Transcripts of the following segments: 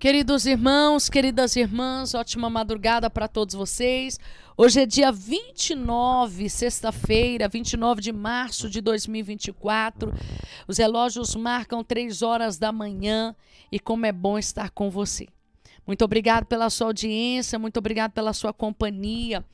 Queridos irmãos, queridas irmãs, ótima madrugada para todos vocês. Hoje é dia 29, sexta-feira, 29 de março de 2024. Os relógios marcam 3 horas da manhã e como é bom estar com você. Muito obrigado pela sua audiência, muito obrigado pela sua companhia.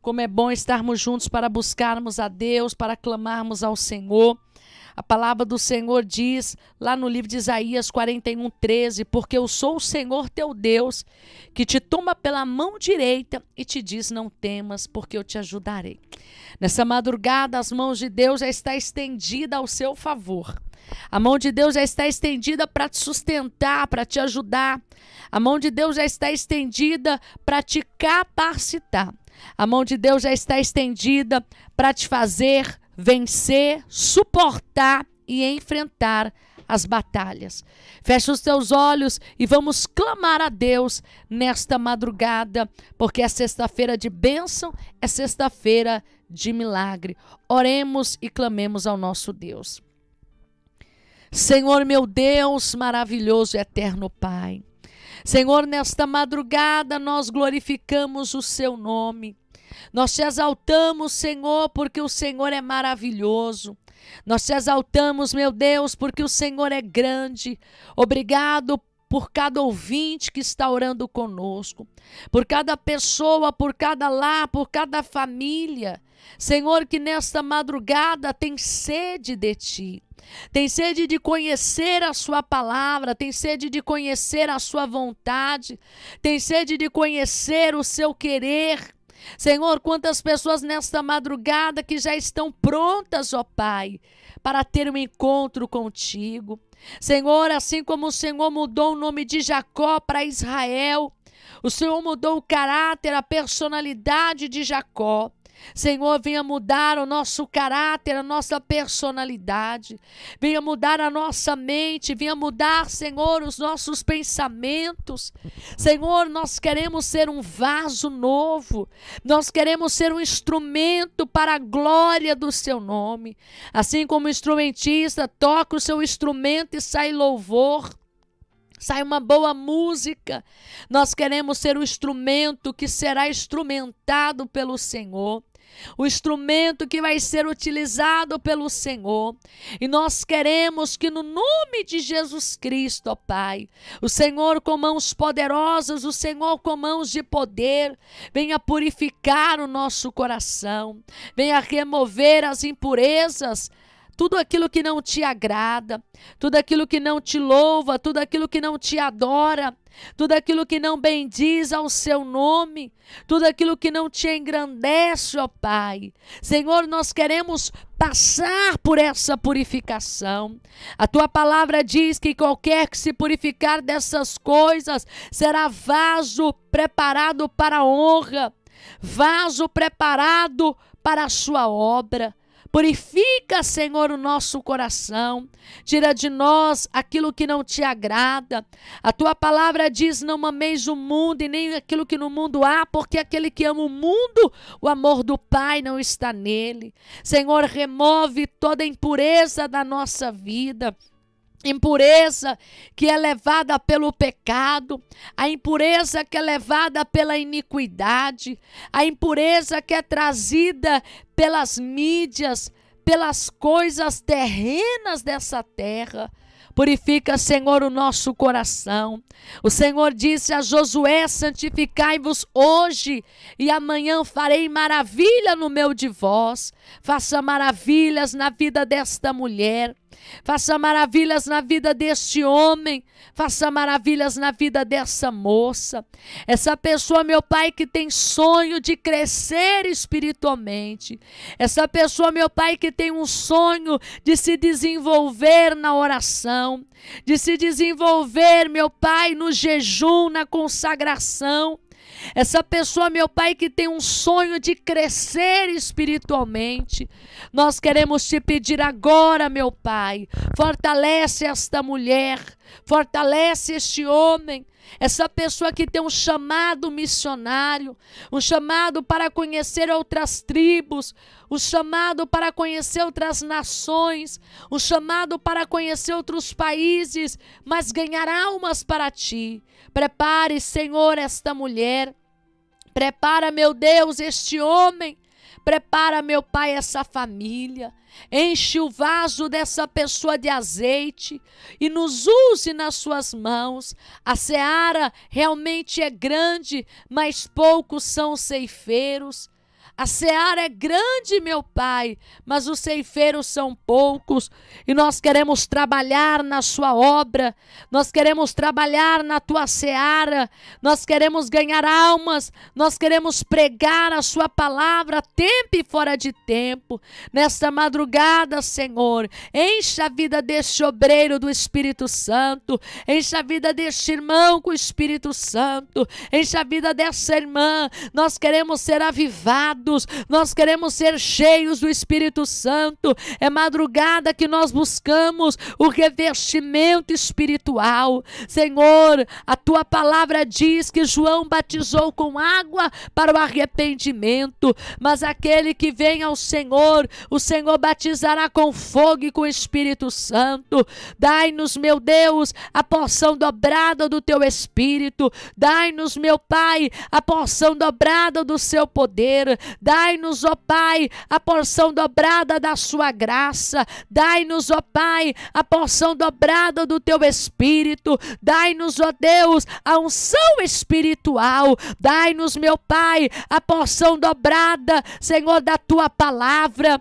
Como é bom estarmos juntos para buscarmos a Deus, para clamarmos ao Senhor. A palavra do Senhor diz lá no livro de Isaías 41, 13: Porque eu sou o Senhor teu Deus, que te toma pela mão direita e te diz: Não temas, porque eu te ajudarei. Nessa madrugada, as mãos de Deus já está estendida ao seu favor. A mão de Deus já está estendida para te sustentar, para te ajudar. A mão de Deus já está estendida para te capacitar. A mão de Deus já está estendida para te fazer vencer, suportar e enfrentar as batalhas. Fecha os teus olhos e vamos clamar a Deus nesta madrugada, porque é sexta-feira de bênção, é sexta-feira de milagre. Oremos e clamemos ao nosso Deus. Senhor meu Deus, maravilhoso e eterno Pai. Senhor, nesta madrugada nós glorificamos o seu nome. Nós te exaltamos, Senhor, porque o Senhor é maravilhoso. Nós te exaltamos, meu Deus, porque o Senhor é grande. Obrigado por cada ouvinte que está orando conosco, por cada pessoa, por cada lar, por cada família. Senhor, que nesta madrugada tem sede de ti. Tem sede de conhecer a Sua palavra, tem sede de conhecer a Sua vontade, tem sede de conhecer o seu querer, Senhor, quantas pessoas nesta madrugada que já estão prontas, ó Pai, para ter um encontro contigo. Senhor, assim como o Senhor mudou o nome de Jacó para Israel, o Senhor mudou o caráter, a personalidade de Jacó. Senhor, venha mudar o nosso caráter, a nossa personalidade, venha mudar a nossa mente, venha mudar, Senhor, os nossos pensamentos. Senhor, nós queremos ser um vaso novo, nós queremos ser um instrumento para a glória do Seu nome. Assim como o instrumentista toca o seu instrumento e sai louvor sai uma boa música. Nós queremos ser o instrumento que será instrumentado pelo Senhor o instrumento que vai ser utilizado pelo Senhor. E nós queremos que, no nome de Jesus Cristo, ó Pai, o Senhor com mãos poderosas, o Senhor com mãos de poder, venha purificar o nosso coração, venha remover as impurezas tudo aquilo que não te agrada, tudo aquilo que não te louva, tudo aquilo que não te adora, tudo aquilo que não bendiz ao seu nome, tudo aquilo que não te engrandece, ó Pai. Senhor, nós queremos passar por essa purificação. A tua palavra diz que qualquer que se purificar dessas coisas será vaso preparado para a honra, vaso preparado para a sua obra. Purifica, Senhor, o nosso coração. Tira de nós aquilo que não te agrada. A tua palavra diz: Não ameis o mundo e nem aquilo que no mundo há, porque aquele que ama o mundo, o amor do Pai não está nele. Senhor, remove toda impureza da nossa vida impureza que é levada pelo pecado, a impureza que é levada pela iniquidade, a impureza que é trazida pelas mídias, pelas coisas terrenas dessa terra. Purifica, Senhor, o nosso coração. O Senhor disse a Josué: santificai-vos hoje, e amanhã farei maravilha no meu de vós. Faça maravilhas na vida desta mulher. Faça maravilhas na vida deste homem, faça maravilhas na vida dessa moça. Essa pessoa, meu Pai, que tem sonho de crescer espiritualmente. Essa pessoa, meu Pai, que tem um sonho de se desenvolver na oração, de se desenvolver, meu Pai, no jejum, na consagração. Essa pessoa, meu Pai, que tem um sonho de crescer espiritualmente, nós queremos te pedir agora, meu Pai, fortalece esta mulher, fortalece este homem, essa pessoa que tem um chamado missionário, um chamado para conhecer outras tribos, um chamado para conhecer outras nações, um chamado para conhecer outros países, mas ganhar almas para ti. Prepare, Senhor, esta mulher. Prepara, meu Deus, este homem Prepara, meu Pai, essa família. Enche o vaso dessa pessoa de azeite e nos use nas suas mãos. A seara realmente é grande, mas poucos são os ceifeiros. A seara é grande, meu Pai, mas os ceifeiros são poucos e nós queremos trabalhar na Sua obra, nós queremos trabalhar na Tua seara, nós queremos ganhar almas, nós queremos pregar a Sua palavra a tempo e fora de tempo. Nesta madrugada, Senhor, encha a vida deste obreiro do Espírito Santo, encha a vida deste irmão com o Espírito Santo, encha a vida dessa irmã. Nós queremos ser avivados nós queremos ser cheios do Espírito Santo. É madrugada que nós buscamos o revestimento espiritual. Senhor, a tua palavra diz que João batizou com água para o arrependimento, mas aquele que vem ao Senhor, o Senhor batizará com fogo e com o Espírito Santo. Dai-nos, meu Deus, a porção dobrada do teu Espírito. Dai-nos, meu Pai, a porção dobrada do seu poder. Dai-nos, ó Pai, a porção dobrada da sua graça. Dai-nos, ó Pai, a porção dobrada do teu Espírito. Dai-nos, ó Deus, a unção espiritual. Dai-nos, meu Pai, a porção dobrada, Senhor, da tua palavra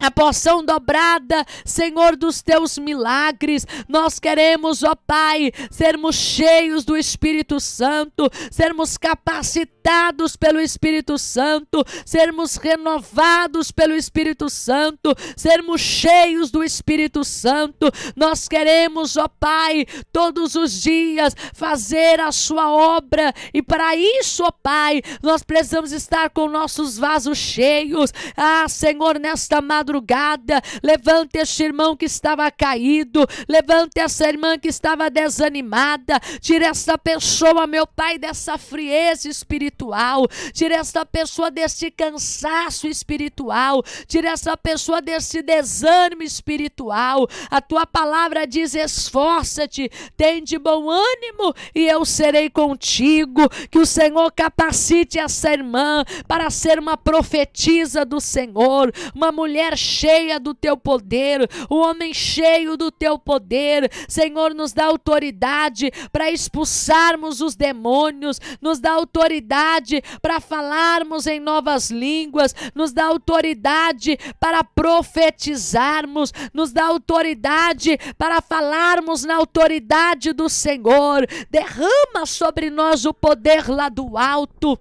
a porção dobrada, Senhor dos teus milagres. Nós queremos, ó Pai, sermos cheios do Espírito Santo, sermos capacitados pelo Espírito Santo, sermos renovados pelo Espírito Santo, sermos cheios do Espírito Santo. Nós queremos, ó Pai, todos os dias fazer a sua obra e para isso, ó Pai, nós precisamos estar com nossos vasos cheios. Ah, Senhor, nesta madrugada madrugada, levanta este irmão que estava caído, levanta essa irmã que estava desanimada, tira essa pessoa, meu Pai, dessa frieza espiritual, tira essa pessoa deste cansaço espiritual, tira essa pessoa desse desânimo espiritual. A tua palavra diz: esforça-te, tem de bom ânimo e eu serei contigo. Que o Senhor capacite essa irmã para ser uma profetisa do Senhor, uma mulher cheia do teu poder, um homem cheio do teu poder. Senhor, nos dá autoridade para expulsarmos os demônios, nos dá autoridade para falarmos em novas línguas, nos dá autoridade para profetizarmos, nos dá autoridade para falarmos na autoridade do Senhor. Derrama sobre nós o poder lá do alto.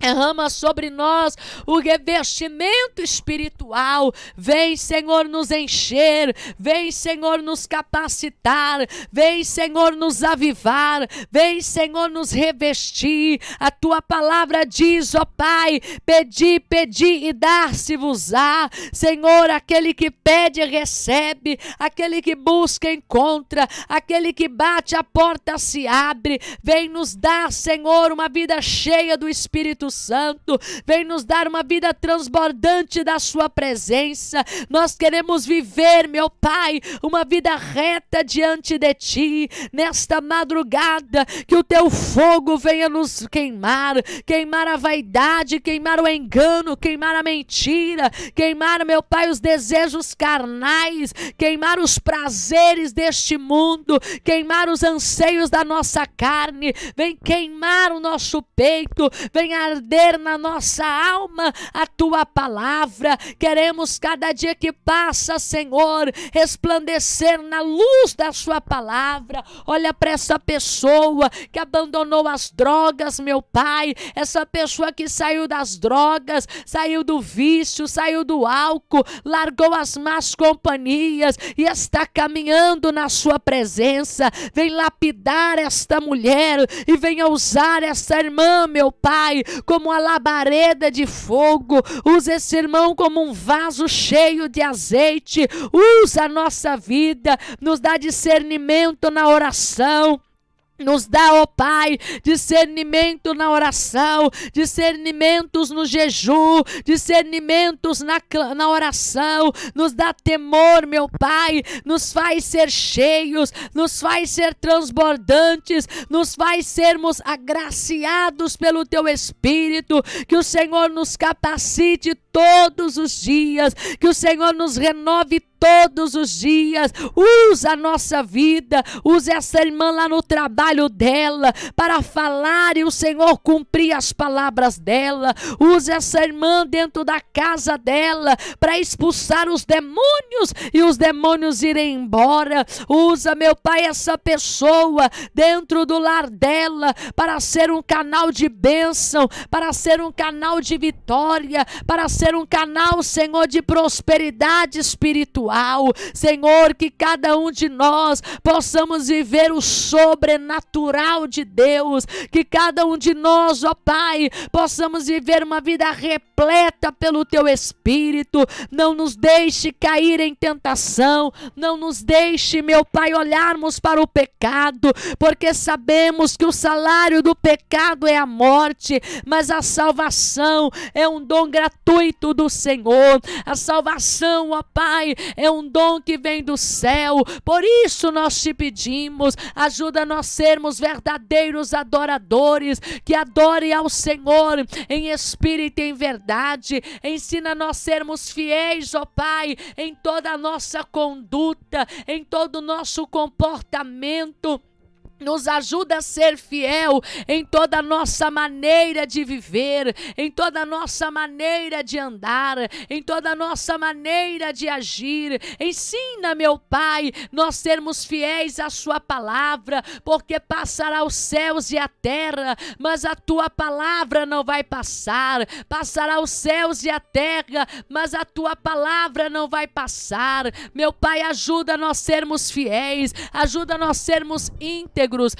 Derrama sobre nós o revestimento espiritual. Vem, Senhor, nos encher. Vem, Senhor, nos capacitar. Vem, Senhor, nos avivar. Vem, Senhor, nos revestir. A tua palavra diz, ó Pai: pedi, pedi e dar-se-vos-á. Senhor, aquele que pede, recebe. Aquele que busca, encontra. Aquele que bate, a porta se abre. Vem nos dar, Senhor, uma vida cheia do Espírito Santo. Vem nos dar uma vida transbordante da Sua presença. Nós queremos viver, meu Pai, uma vida reta diante de Ti, nesta madrugada. Que o Teu fogo venha nos queimar queimar a vaidade, queimar o engano, queimar a mentira, queimar, meu Pai, os desejos carnais, queimar os prazeres deste mundo, queimar os anseios da nossa carne. Vem queimar o nosso peito, vem arder arder na nossa alma a tua palavra. Queremos cada dia que passa, Senhor, resplandecer na luz da sua palavra. Olha para essa pessoa que abandonou as drogas, meu Pai, essa pessoa que saiu das drogas, saiu do vício, saiu do álcool, largou as más companhias e está caminhando na sua presença. Vem lapidar esta mulher e venha usar esta irmã, meu Pai, como a labareda de fogo. Usa esse irmão como um vaso cheio de azeite. Usa a nossa vida, nos dá discernimento na oração nos dá, ó Pai, discernimento na oração, discernimentos no jejum, discernimentos na, na oração. Nos dá temor, meu Pai. Nos faz ser cheios, nos faz ser transbordantes, nos faz sermos agraciados pelo Teu Espírito. Que o Senhor nos capacite todos os dias, que o Senhor nos renove todos os dias. Usa a nossa vida, usa essa irmã lá no trabalho dela para falar e o Senhor cumprir as palavras dela. Usa essa irmã dentro da casa dela para expulsar os demônios e os demônios irem embora. Usa, meu Pai, essa pessoa dentro do lar dela para ser um canal de bênção, para ser um canal de vitória, para ser um canal, Senhor, de prosperidade espiritual espiritual. Senhor, que cada um de nós possamos viver o sobrenatural de Deus, que cada um de nós, ó Pai, possamos viver uma vida repleta pelo teu espírito. Não nos deixe cair em tentação, não nos deixe, meu Pai, olharmos para o pecado, porque sabemos que o salário do pecado é a morte, mas a salvação é um dom gratuito do Senhor. A salvação, ó Pai, é um dom que vem do céu. Por isso nós te pedimos, ajuda nós sermos verdadeiros adoradores, que adore ao Senhor em espírito e em verdade. Ensina nós sermos fiéis, ó Pai, em toda a nossa conduta, em todo o nosso comportamento nos ajuda a ser fiel em toda a nossa maneira de viver, em toda a nossa maneira de andar, em toda a nossa maneira de agir. Ensina, meu Pai, nós sermos fiéis à Sua palavra, porque passará os céus e a terra, mas a Tua palavra não vai passar. Passará os céus e a terra, mas a Tua palavra não vai passar. Meu Pai, ajuda nós sermos fiéis, ajuda nós sermos íntegros íntegros.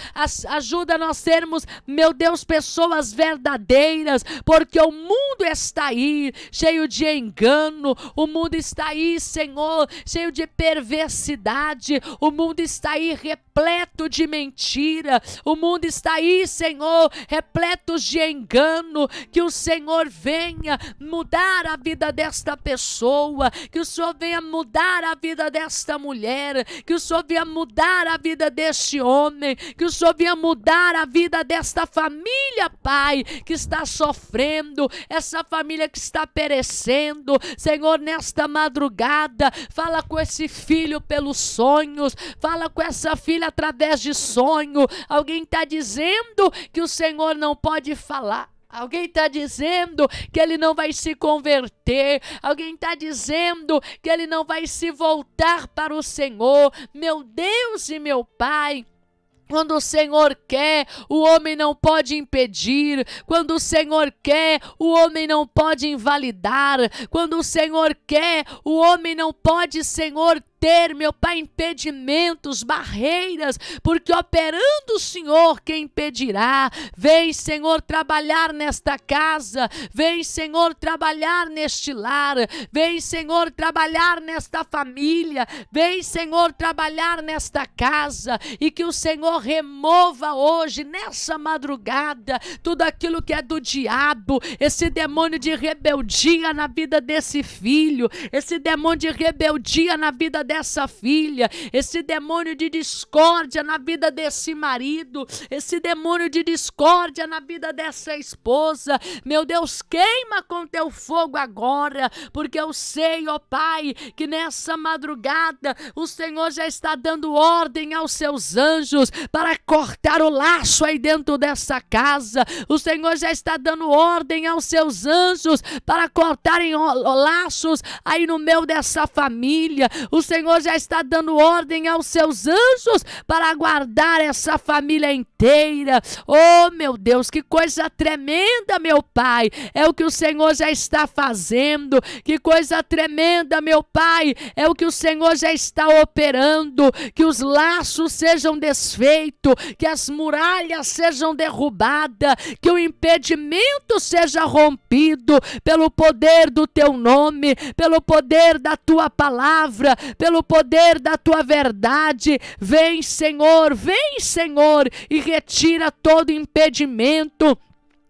Ajuda nós sermos, meu Deus, pessoas verdadeiras, porque o mundo está aí, cheio de engano, o mundo está aí, Senhor, cheio de perversidade, o mundo está aí repleto de mentira, o mundo está aí, Senhor, repleto de engano. Que o Senhor venha mudar a vida desta pessoa, que o Senhor venha mudar a vida desta mulher, que o Senhor venha mudar a vida deste homem, que o Senhor venha mudar a vida desta família, Pai, que está sofrendo, essa família que está perecendo. Senhor, nesta madrugada, fala com esse filho pelos sonhos, fala com essa filha através de sonho. Alguém está dizendo que o Senhor não pode falar. Alguém está dizendo que ele não vai se converter. Alguém está dizendo que ele não vai se voltar para o Senhor. Meu Deus e meu Pai. Quando o Senhor quer, o homem não pode impedir. Quando o Senhor quer, o homem não pode invalidar. Quando o Senhor quer, o homem não pode, Senhor, ter, meu Pai, impedimentos, barreiras, porque operando o Senhor, quem impedirá? Vem, Senhor, trabalhar nesta casa, vem, Senhor, trabalhar neste lar, vem, Senhor, trabalhar nesta família, vem, Senhor, trabalhar nesta casa e que o Senhor remova hoje, nessa madrugada, tudo aquilo que é do diabo, esse demônio de rebeldia na vida desse filho, esse demônio de rebeldia na vida dessa filha, esse demônio de discórdia na vida desse marido, esse demônio de discórdia na vida dessa esposa. Meu Deus, queima com teu fogo agora, porque eu sei, ó Pai, que nessa madrugada o Senhor já está dando ordem aos seus anjos para cortar o laço aí dentro dessa casa. O Senhor já está dando ordem aos seus anjos para cortarem laços aí no meio dessa família. O Senhor Senhor já está dando ordem aos seus anjos para guardar essa família inteira. Oh, meu Deus, que coisa tremenda, meu Pai. É o que o Senhor já está fazendo. Que coisa tremenda, meu Pai. É o que o Senhor já está operando. Que os laços sejam desfeitos, que as muralhas sejam derrubadas, que o impedimento seja rompido pelo poder do teu nome, pelo poder da tua palavra, pelo pelo poder da tua verdade. Vem, Senhor, vem, Senhor, e retira todo impedimento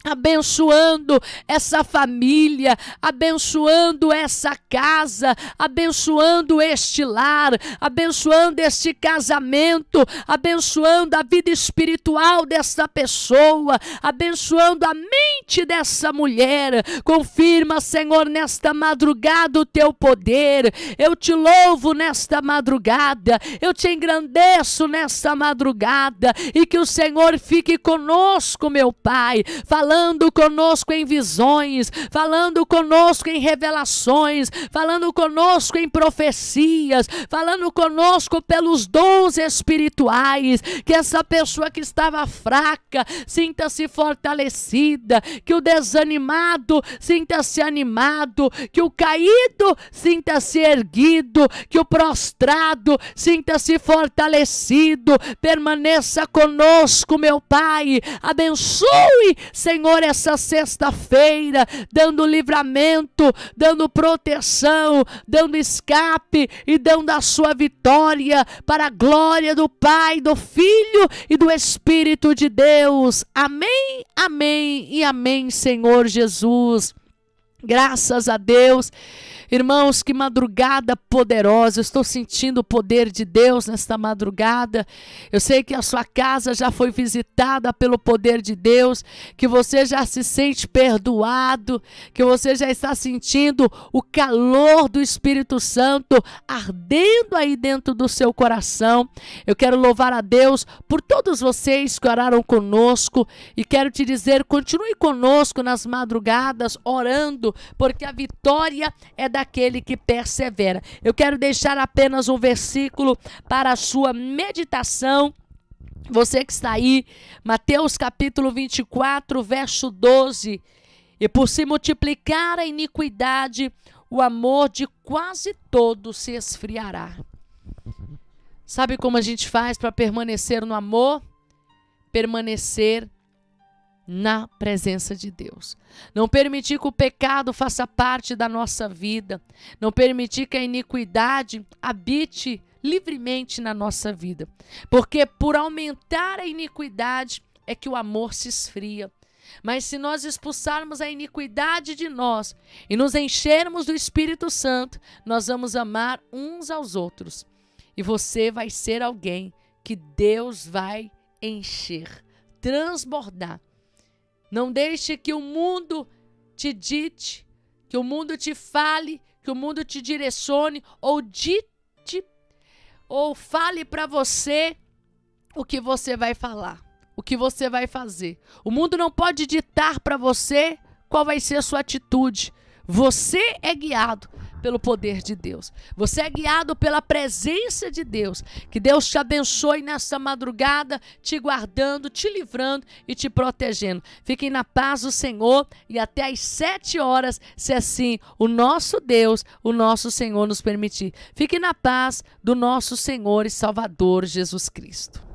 abençoando essa família, abençoando essa casa, abençoando este lar, abençoando este casamento, abençoando a vida espiritual dessa pessoa, abençoando a mente dessa mulher. Confirma, Senhor, nesta madrugada o teu poder. Eu te louvo nesta madrugada, eu te engrandeço nesta madrugada e que o Senhor fique conosco, meu Pai. Falando falando conosco em visões, falando conosco em revelações, falando conosco em profecias, falando conosco pelos dons espirituais, que essa pessoa que estava fraca sinta-se fortalecida, que o desanimado sinta-se animado, que o caído sinta-se erguido, que o prostrado sinta-se fortalecido, permaneça conosco, meu Pai, abençoe, Senhor Senhor, essa sexta-feira, dando livramento, dando proteção, dando escape e dando a sua vitória para a glória do Pai, do Filho e do Espírito de Deus. Amém, amém e amém, Senhor Jesus. Graças a Deus Irmãos, que madrugada poderosa! Eu estou sentindo o poder de Deus nesta madrugada. Eu sei que a sua casa já foi visitada pelo poder de Deus, que você já se sente perdoado, que você já está sentindo o calor do Espírito Santo ardendo aí dentro do seu coração. Eu quero louvar a Deus por todos vocês que oraram conosco e quero te dizer: continue conosco nas madrugadas, orando, porque a vitória é da daquele que persevera. Eu quero deixar apenas um versículo para a sua meditação. Você que está aí, Mateus capítulo 24, verso 12. E por se multiplicar a iniquidade, o amor de quase todos se esfriará. Sabe como a gente faz para permanecer no amor? Permanecer na presença de Deus. Não permitir que o pecado faça parte da nossa vida. Não permitir que a iniquidade habite livremente na nossa vida. Porque por aumentar a iniquidade é que o amor se esfria. Mas se nós expulsarmos a iniquidade de nós e nos enchermos do Espírito Santo, nós vamos amar uns aos outros. E você vai ser alguém que Deus vai encher, transbordar não deixe que o mundo te dite, que o mundo te fale, que o mundo te direcione ou dite ou fale para você o que você vai falar, o que você vai fazer. O mundo não pode ditar para você qual vai ser a sua atitude. Você é guiado pelo poder de Deus. Você é guiado pela presença de Deus. Que Deus te abençoe nessa madrugada, te guardando, te livrando e te protegendo. Fiquem na paz do Senhor e até às sete horas, se assim o nosso Deus, o nosso Senhor nos permitir. Fiquem na paz do nosso Senhor e Salvador Jesus Cristo.